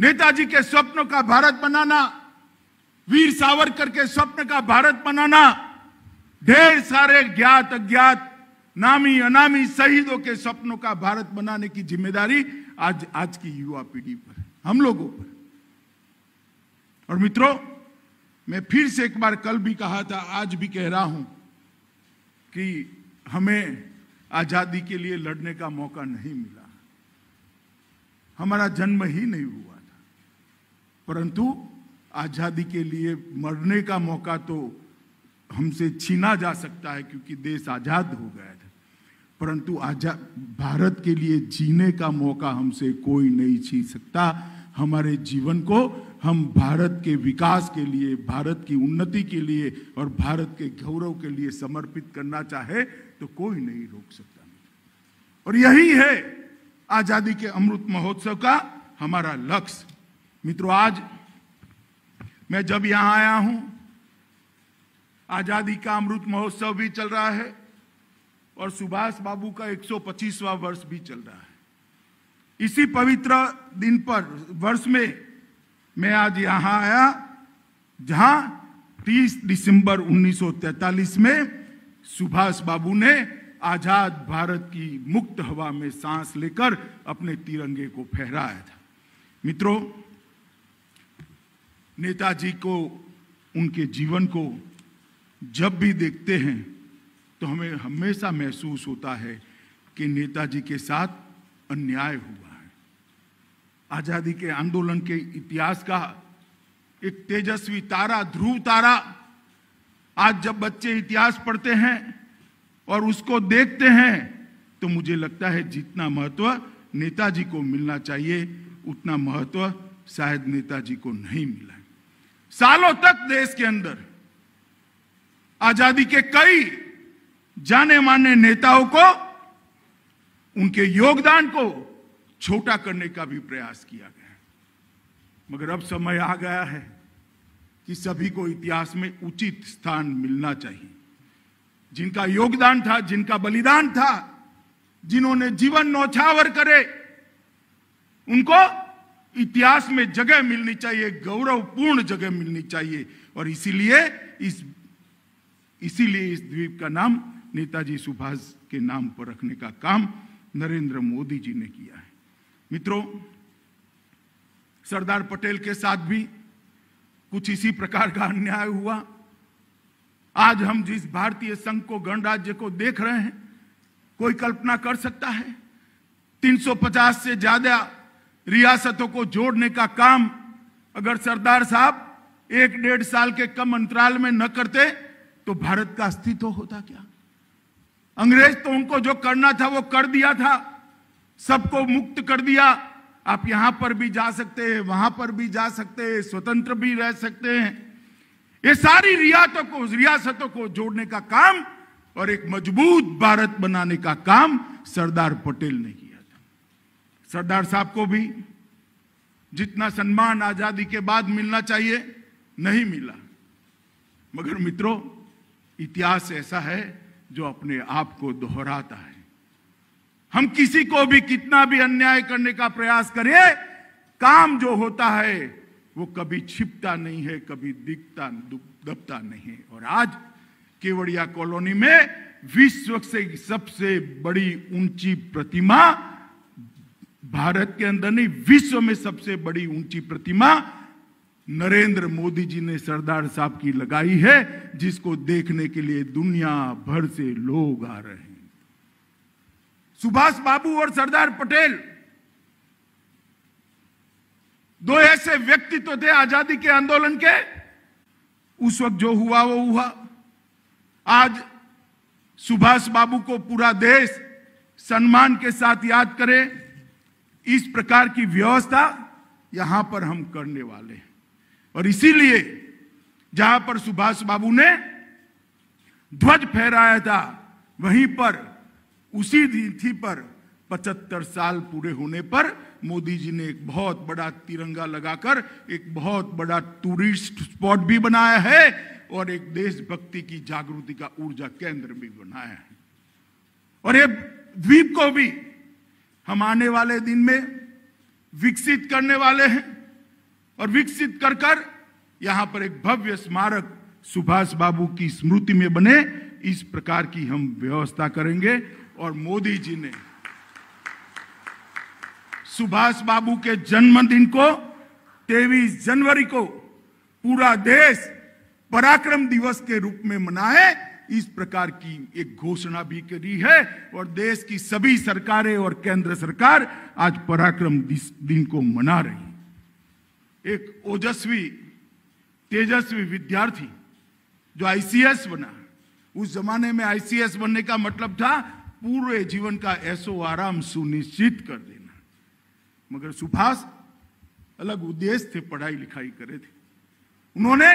नेताजी के स्वप्न का भारत बनाना वीर सावरकर के स्वप्न का भारत बनाना ढेर सारे ज्ञात अज्ञात नामी अनामी शहीदों के सपनों का भारत बनाने की जिम्मेदारी आज आज की युवा पीढ़ी पर हम लोगों पर और मित्रों मैं फिर से एक बार कल भी कहा था आज भी कह रहा हूं कि हमें आजादी के लिए लड़ने का मौका नहीं मिला हमारा जन्म ही नहीं हुआ परंतु आज़ादी के लिए मरने का मौका तो हमसे छीना जा सकता है क्योंकि देश आज़ाद हो गया था परंतु आज़ाद भारत के लिए जीने का मौका हमसे कोई नहीं छीन सकता हमारे जीवन को हम भारत के विकास के लिए भारत की उन्नति के लिए और भारत के गौरव के लिए समर्पित करना चाहे तो कोई नहीं रोक सकता और यही है आज़ादी के अमृत महोत्सव का हमारा लक्ष्य मित्रों आज मैं जब यहां आया हूं आजादी का अमृत महोत्सव भी चल रहा है और सुभाष बाबू का 125वां वर्ष भी चल रहा है इसी पवित्र दिन पर वर्ष में मैं आज यहां आया जहां 30 दिसंबर 1943 में सुभाष बाबू ने आजाद भारत की मुक्त हवा में सांस लेकर अपने तिरंगे को फहराया था मित्रों नेताजी को उनके जीवन को जब भी देखते हैं तो हमें हमेशा महसूस होता है कि नेताजी के साथ अन्याय हुआ है आज़ादी के आंदोलन के इतिहास का एक तेजस्वी तारा ध्रुव तारा आज जब बच्चे इतिहास पढ़ते हैं और उसको देखते हैं तो मुझे लगता है जितना महत्व नेताजी को मिलना चाहिए उतना महत्व शायद नेताजी को नहीं मिला है सालों तक देश के अंदर आजादी के कई जाने माने नेताओं को उनके योगदान को छोटा करने का भी प्रयास किया गया मगर अब समय आ गया है कि सभी को इतिहास में उचित स्थान मिलना चाहिए जिनका योगदान था जिनका बलिदान था जिन्होंने जीवन नौछावर करे उनको इतिहास में जगह मिलनी चाहिए गौरवपूर्ण जगह मिलनी चाहिए और इसीलिए इस इसीलिए इस द्वीप का नाम नेताजी सुभाष के नाम पर रखने का काम नरेंद्र मोदी जी ने किया है मित्रों सरदार पटेल के साथ भी कुछ इसी प्रकार का अन्याय हुआ आज हम जिस भारतीय संघ को गणराज्य को देख रहे हैं कोई कल्पना कर सकता है 350 से ज्यादा रियासतों को जोड़ने का काम अगर सरदार साहब एक डेढ़ साल के कम अंतराल में न करते तो भारत का अस्तित्व होता क्या अंग्रेज तो उनको जो करना था वो कर दिया था सबको मुक्त कर दिया आप यहां पर भी जा सकते हैं वहां पर भी जा सकते हैं स्वतंत्र भी रह सकते हैं ये सारी रियातों को रियासतों को जोड़ने का काम और एक मजबूत भारत बनाने का काम सरदार पटेल ने किया सरदार साहब को भी जितना सम्मान आजादी के बाद मिलना चाहिए नहीं मिला मगर मित्रों इतिहास ऐसा है जो अपने आप को दोहराता है हम किसी को भी कितना भी अन्याय करने का प्रयास करें काम जो होता है वो कभी छिपता नहीं है कभी दिखता दबता नहीं है और आज केवड़िया कॉलोनी में विश्व से सबसे बड़ी ऊंची प्रतिमा भारत के अंदर नहीं विश्व में सबसे बड़ी ऊंची प्रतिमा नरेंद्र मोदी जी ने सरदार साहब की लगाई है जिसको देखने के लिए दुनिया भर से लोग आ रहे हैं सुभाष बाबू और सरदार पटेल दो ऐसे व्यक्तित्व तो थे आजादी के आंदोलन के उस वक्त जो हुआ वो हुआ आज सुभाष बाबू को पूरा देश सम्मान के साथ याद करे इस प्रकार की व्यवस्था यहां पर हम करने वाले हैं और इसीलिए जहां पर सुभाष बाबू ने ध्वज फहराया था वहीं पर उसी तिथि पर पचहत्तर साल पूरे होने पर मोदी जी ने एक बहुत बड़ा तिरंगा लगाकर एक बहुत बड़ा टूरिस्ट स्पॉट भी बनाया है और एक देशभक्ति की जागृति का ऊर्जा केंद्र भी बनाया है और ये द्वीप को भी हम आने वाले दिन में विकसित करने वाले हैं और विकसित कर कर यहाँ पर एक भव्य स्मारक सुभाष बाबू की स्मृति में बने इस प्रकार की हम व्यवस्था करेंगे और मोदी जी ने सुभाष बाबू के जन्मदिन को तेईस जनवरी को पूरा देश पराक्रम दिवस के रूप में मनाए इस प्रकार की एक घोषणा भी करी है और देश की सभी सरकारें और केंद्र सरकार आज पराक्रम दिन को मना रही एक ओजस्वी तेजस्वी विद्यार्थी जो आईसीएस बना उस जमाने में आईसीएस बनने का मतलब था पूरे जीवन का ऐसो आराम सुनिश्चित कर देना मगर सुभाष अलग उद्देश्य थे पढ़ाई लिखाई करे थे उन्होंने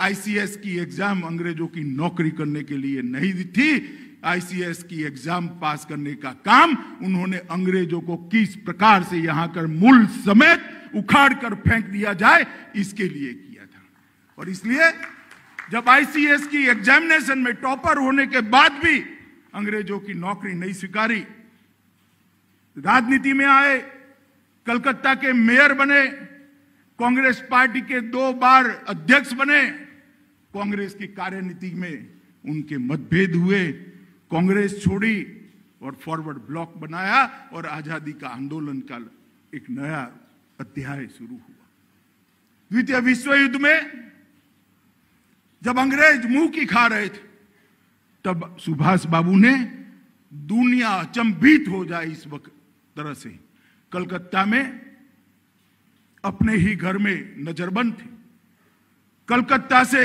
आईसीएस की एग्जाम अंग्रेजों की नौकरी करने के लिए नहीं थी आईसीएस की एग्जाम पास करने का काम उन्होंने अंग्रेजों को किस प्रकार से यहां कर मूल समेत उखाड़ कर फेंक दिया जाए इसके लिए किया था और इसलिए जब आईसीएस की एग्जामिनेशन में टॉपर होने के बाद भी अंग्रेजों की नौकरी नहीं स्वीकारी राजनीति में आए कलकत्ता के मेयर बने कांग्रेस पार्टी के दो बार अध्यक्ष बने कांग्रेस की कार्यनीति में उनके मतभेद हुए कांग्रेस छोड़ी और फॉरवर्ड ब्लॉक बनाया और आजादी का आंदोलन का एक नया अध्याय शुरू हुआ द्वितीय विश्व युद्ध में जब अंग्रेज मुंह की खा रहे थे तब सुभाष बाबू ने दुनिया अचंभित हो जाए इस वक्त तरह से कलकत्ता में अपने ही घर में नजरबंद थे कलकत्ता से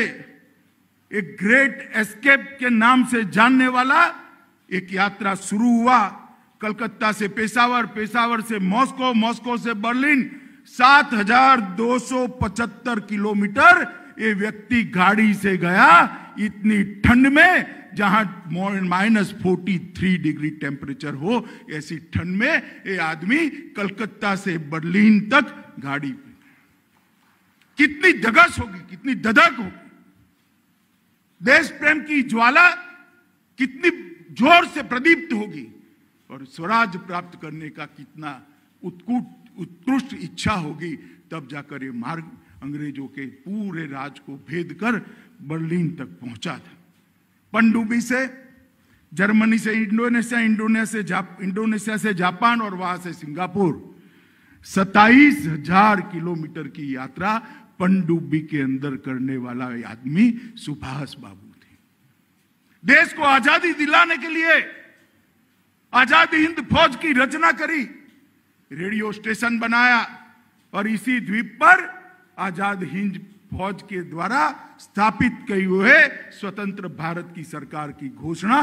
एक ग्रेट एस्केप के नाम से जानने वाला एक यात्रा शुरू हुआ कलकत्ता से पेशावर पेशावर से मॉस्को मॉस्को से बर्लिन 7,275 किलोमीटर ये व्यक्ति गाड़ी से गया इतनी ठंड में जहां minus forty three degree temperature हो ऐसी ठंड में ये आदमी कलकत्ता से बर्लिन तक गाड़ी कितनी जगस होगी कितनी ददक होगी देश प्रेम की ज्वाला कितनी जोर से प्रदीप्त होगी और स्वराज प्राप्त करने का कितना उत्कुट उत्कृष्ट इच्छा होगी तब जाकर ये मार्ग अंग्रेजों के पूरे राज को भेद कर बर्लिन तक पहुंचा था पंडुबी से जर्मनी से इंडोनेशिया इंडोनेशिया से जाप, इंडोनेशिया से जापान और वहां से सिंगापुर सत्ताईस हजार किलोमीटर की यात्रा पनडुब्बी के अंदर करने वाला आदमी सुभाष बाबू थे देश को आजादी दिलाने के लिए आजाद हिंद फौज की रचना करी रेडियो स्टेशन बनाया और इसी द्वीप पर आजाद हिंद फौज के द्वारा स्थापित कई हुए स्वतंत्र भारत की सरकार की घोषणा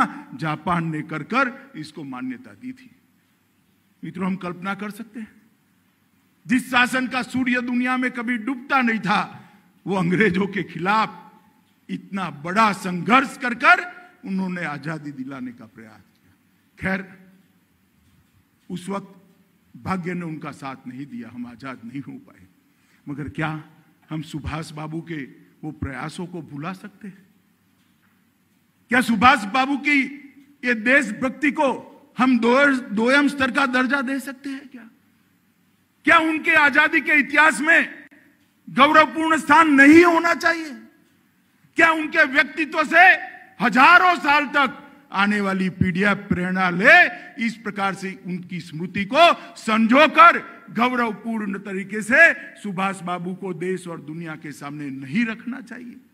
जापान ने कर कर इसको मान्यता दी थी मित्रों हम कल्पना कर सकते हैं जिस शासन का सूर्य दुनिया में कभी डूबता नहीं था वो अंग्रेजों के खिलाफ इतना बड़ा संघर्ष कर कर उन्होंने आजादी दिलाने का प्रयास किया खैर उस वक्त भाग्य ने उनका साथ नहीं दिया हम आजाद नहीं हो पाए मगर क्या हम सुभाष बाबू के वो प्रयासों को भुला सकते हैं क्या सुभाष बाबू की ये देशभक्ति को हम दो, दोयम स्तर का दर्जा दे सकते हैं क्या क्या उनके आजादी के इतिहास में गौरवपूर्ण स्थान नहीं होना चाहिए क्या उनके व्यक्तित्व से हजारों साल तक आने वाली पीढ़ियां प्रेरणा ले इस प्रकार से उनकी स्मृति को संजोकर गौरवपूर्ण तरीके से सुभाष बाबू को देश और दुनिया के सामने नहीं रखना चाहिए